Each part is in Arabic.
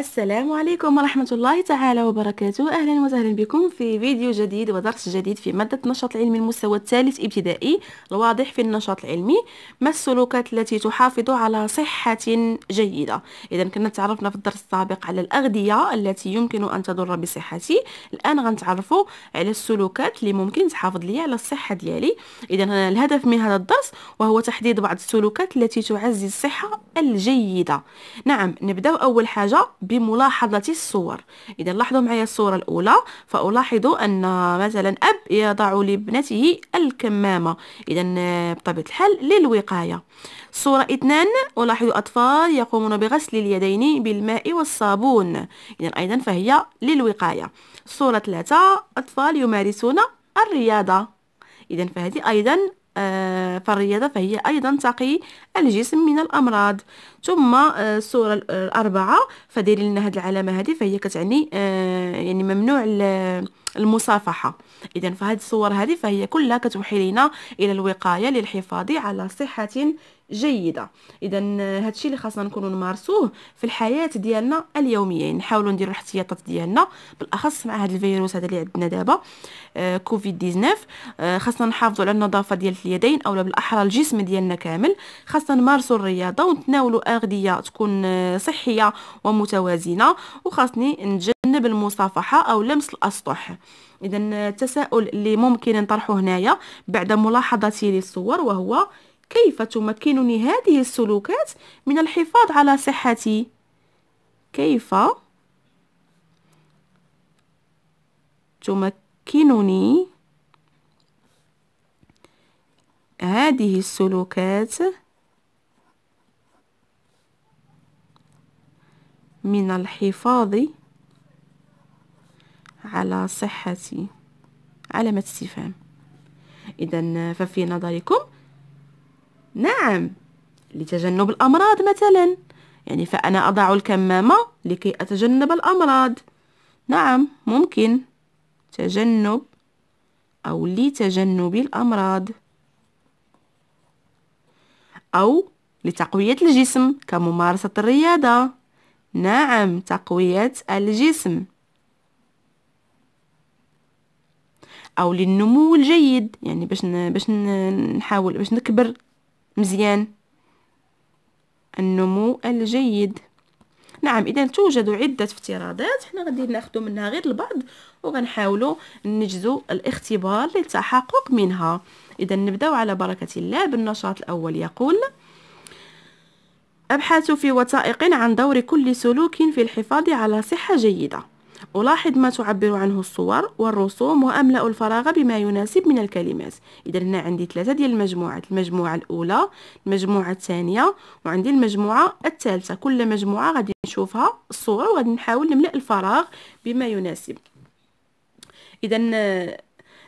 السلام عليكم ورحمة الله تعالى وبركاته أهلا وسهلا بكم في فيديو جديد ودرس جديد في مادة نشاط العلمي المستوى الثالث ابتدائي الواضح في النشاط العلمي ما السلوكات التي تحافظ على صحة جيدة إذا كنا تعرفنا في الدرس السابق على الأغذية التي يمكن أن تضر بصحتي الآن غنتعرفوا على السلوكات اللي ممكن تحافظ لي على الصحة ديالي إذا الهدف من هذا الدرس وهو تحديد بعض السلوكات التي تعزز الصحة الجيدة نعم نبدأ أول حاجة بملاحظة الصور إذا لاحظوا معي الصورة الأولى فألاحظ أن مثلا أب يضع لابنته الكمامة إذا بطبيعة الحال للوقاية صورة اثنان ألاحظ أطفال يقومون بغسل اليدين بالماء والصابون إذا أيضا فهي للوقاية صورة ثلاثة أطفال يمارسون الرياضة إذا فهذه أيضا آه، فالرياضة فهي أيضا تقي الجسم من الأمراض ثم آه، الصورة الأربعة فديري لنا هذه العلامة هذه فهي كتعني آه، يعني ممنوع المصافحه اذا فهاد الصور هذه فهي كلها كتوحي لنا الى الوقايه للحفاظ على صحه جيده اذا هادشي اللي خاصنا نكونوا نمارسوه في الحياه ديالنا اليوميه يعني نحاولوا نديروا الاحتياطات ديالنا بالاخص مع هذا الفيروس هذا اللي عندنا دابا آه كوفيد 19 آه خاصنا نحافظوا على النظافه ديال اليدين اولا بالاحرى الجسم ديالنا كامل خاصنا نمارسوا الرياضه ونتناولوا اغذيه تكون آه، صحيه ومتوازنه وخاصني نجد جانب المصافحة أو لمس الأسطح إذا التساؤل اللي ممكن نطرحه هنايا بعد ملاحظتي للصور وهو كيف تمكنني هذه السلوكات من الحفاظ على صحتي؟ كيف تمكنني هذه السلوكات من الحفاظ على صحتي علامة استفهام إذا ففي نظركم نعم لتجنب الأمراض مثلا يعني فأنا أضع الكمامة لكي أتجنب الأمراض نعم ممكن تجنب أو لتجنب الأمراض أو لتقوية الجسم كممارسة الرياضة نعم تقوية الجسم او للنمو الجيد يعني باش باش نحاول باش نكبر مزيان النمو الجيد نعم اذا توجد عده افتراضات حنا غادي ناخذ منها غير البعض وغنحاولوا نجزو الاختبار للتحقق منها اذا نبداو على بركه الله بالنشاط الاول يقول ابحث في وثائق عن دور كل سلوك في الحفاظ على صحه جيده ألاحظ ما تعبر عنه الصور والرسوم وأملأ الفراغ بما يناسب من الكلمات إذا هنا عندي ثلاثة ديال المجموعات المجموعة الأولى المجموعة الثانية وعندي المجموعة الثالثة كل مجموعة غادي نشوفها الصور وغادي نحاول نملأ الفراغ بما يناسب إذا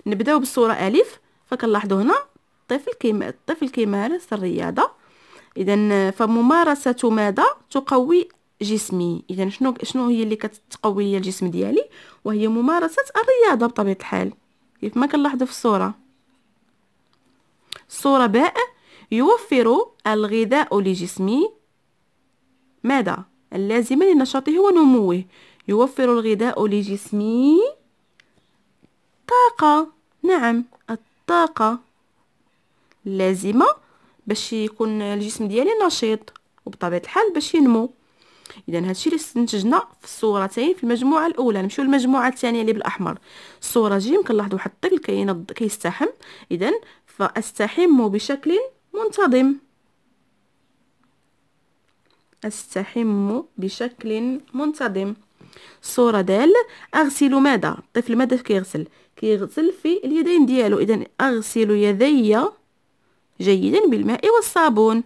نبداو بالصورة ألف فكنلاحظوا هنا الطفل كيما الطفل كيمارس الرياضة إذا فممارسة ماذا تقوي جسمي اذا شنو شنو هي اللي كتقوي لي الجسم ديالي وهي ممارسه الرياضه بطبيعه الحال كيف ما كنلاحظوا في الصوره الصوره باء يوفر الغذاء لجسمي ماذا اللازم لنشاطه ونموه يوفر الغذاء لجسمي طاقه نعم الطاقه اللازمه باش يكون الجسم ديالي نشيط وبطبيعه الحال باش ينمو اذا هادشي اللي استنتجنا في الصورتين في المجموعه الاولى نمشيو للمجموعه الثانيه اللي بالاحمر الصوره جيم كنلاحظوا واحد الطفل كينض كيستحم اذا فاستحم بشكل منتظم استحم بشكل منتظم الصوره دال اغسل ماذا الطفل ماذا كيغسل كيغسل في اليدين ديالو اذا اغسل يدي جيدا بالماء والصابون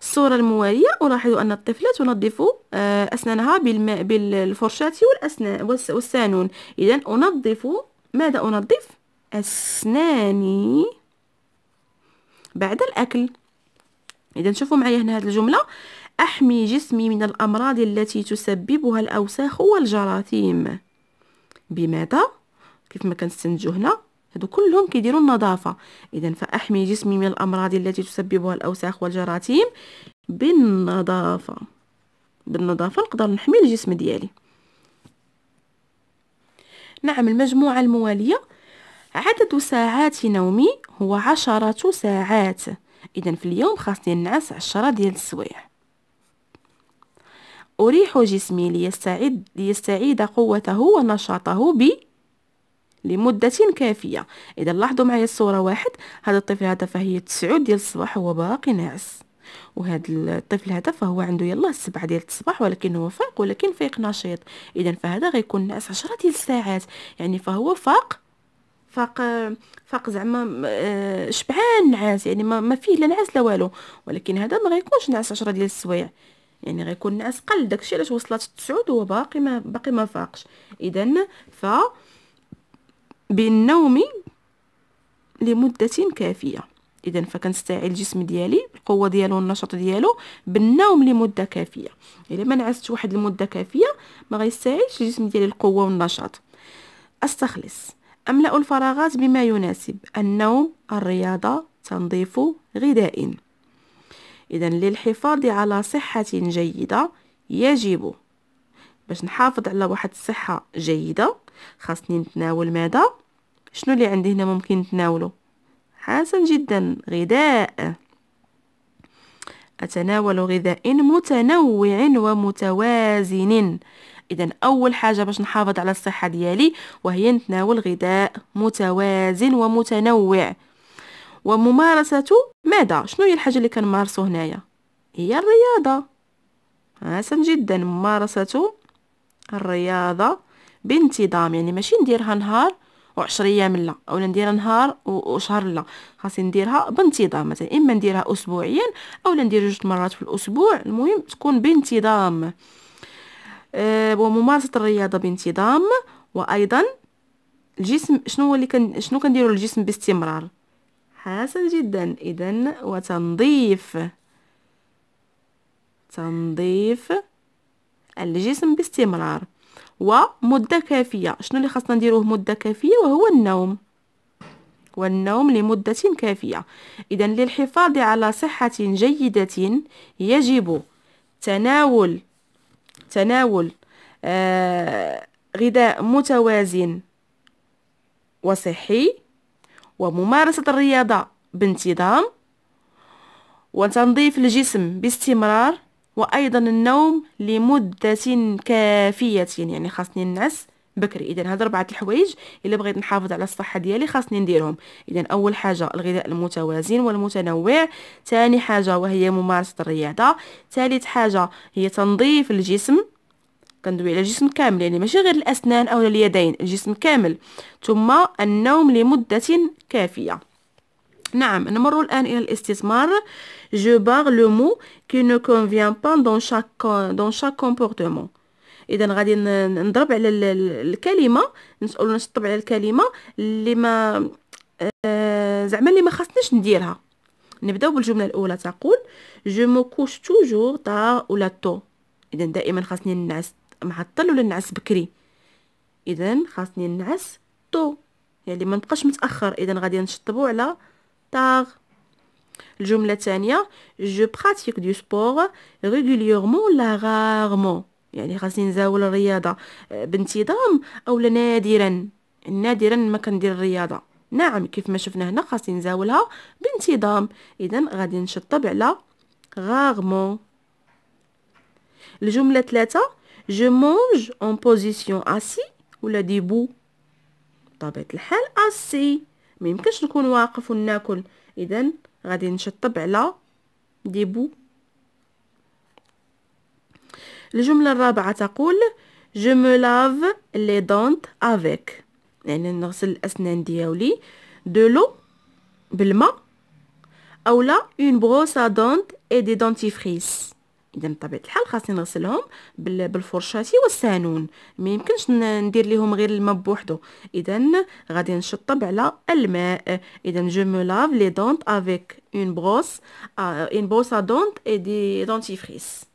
الصورة الموالية ألاحظ أن الطفلة تنظف آه، أسنانها بالماء بالفرشاة والأسنان والسانون إذا أنظف ماذا أنظف أسناني بعد الأكل إذا شوفوا معايا هنا هذه الجملة أحمي جسمي من الأمراض التي تسببها الأوساخ والجراثيم بماذا؟ كيف ما كنستنتجو هنا هادو كلهم كيديروا النظافه اذا فاحمي جسمي من الامراض التي تسببها الاوساخ والجراثيم بالنظافه بالنظافه نقدر نحمي الجسم ديالي نعم المجموعه المواليه عدد ساعات نومي هو عشرة ساعات اذا في اليوم خاصني نعس عشرة ديال السوايع اريح جسمي ليستعيد ليستعيد قوته ونشاطه ب لمدة كافية إذا لاحظوا معايا الصورة واحد هذا الطفل هذا فهي تسعود ديال الصباح هو باقي ناعس وهذا الطفل هذا فهو عنده يلا السبعة ديال الصباح ولكن هو فاق ولكن فيق نشيط اذا فهذا غيكون ناعس عشرة ديال الساعات يعني فهو فاق فاق فاق زعما آه، شبعان نعاس يعني ما, ما فيه لا نعاس لا والو ولكن هذا ما غيكونش ناعس عشرة ديال السوايع يعني غيكون ناعس قل داكشي علاش وصلت التسعود وهو باقي ما باقي ما فاقش اذا ف بالنوم لمدة كافية اذا فكنستعيل الجسم ديالي القوه ديالو والنشاط ديالو بالنوم لمده كافيه الا ما نعست واحد المده كافيه ما غيستعيلش الجسم ديالي القوه والنشاط استخلص املا الفراغات بما يناسب النوم الرياضه تنظيف غذاء اذا للحفاظ على صحه جيده يجب باش نحافظ على واحد الصحه جيده خاصني نتناول ماذا شنو اللي عندي هنا ممكن نتناوله حسن جدا غذاء أتناول غذاء متنوع ومتوازن إذا أول حاجة باش نحافظ على الصحة ديالي وهي نتناول غذاء متوازن ومتنوع وممارسة ماذا شنو هي الحاجة اللي كنمارسو هنايا هي الرياضة حسن جدا ممارسة الرياضة بانتظام يعني ماشي نديرها نهار وعشر ايام لا اولا نديرها نهار وشهر لا خاصني نديرها بانتظام مثلا اما نديرها اسبوعيا اولا ندير جوج مرات في الاسبوع المهم تكون بانتظام أه وممارسه الرياضه بانتظام وايضا الجسم شنو هو اللي كن شنو كنديرو للجسم باستمرار حسن جدا اذا وتنظيف تنظيف الجسم باستمرار ومدة كافية شنو اللي خاصنا نديروه مدة كافية وهو النوم والنوم لمدة كافية إذا للحفاظ على صحة جيدة يجب تناول تناول آه غذاء متوازن وصحي وممارسة الرياضة بانتظام وتنظيف الجسم باستمرار وأيضا النوم لمدة كافية يعني خاصني نعس بكري اذا هاد ربعه الحوايج الا بغيت نحافظ على الصحه ديالي خاصني نديرهم اذا اول حاجه الغذاء المتوازن والمتنوع ثاني حاجه وهي ممارسه الرياضه ثالث حاجه هي تنظيف الجسم كندوي على الجسم كامل يعني ماشي غير الاسنان او اليدين الجسم كامل ثم النوم لمده كافيه نعم نمر الآن إلى الاستثمار جو بار لو مو كي نو كونفيان با دون شاك دون شاك كومبورتمون اذا غادي نضرب على الكلمه نسالو نشطب على الكلمه اللي ما زعما اللي ما خاصنيش نديرها نبداو بالجمله الاولى تقول جو مو كوش توجور طار ولا تو اذا دائما خاصني نعس معطل ولا نعس بكري اذا خاصني نعس تو يعني ما نبقاش متاخر اذا غادي نشطبو على الطاغ الجملة الثانية جو براتيك دو سبور ريغوليورمون لا غارمون يعني خاصني نزاول الرياضة بانتظام أو نادرا نادرا ما كندير الرياضة نعم كيف ما شفنا هنا خاصني نزاولها بانتظام إذا غادي نشطب على غارمون الجملة ثلاثة جو مونج اون بوزيسيون اسي ولا ديبو بطبيعة الحال اسي ما يمكنش نكون واقف وناكل اذا غادي نشطب على ديبو الجملة الرابعة تقول جو مو لاف لي دونت افيك يعني نغسل الأسنان ديالي دو لو بالماء اولا اون بروس ا دونت اي دي دونتيفريس اذا بطبيعه الحال خاصني نغسلهم بالفرشاتي والسانون ما يمكنش ندير ليهم غير الماء بوحدو اذا غادي نشطب على الماء اذا جو مو لاف لي دونت افيك اون بروس اون بروس ا دونت اي دي دونتيفريس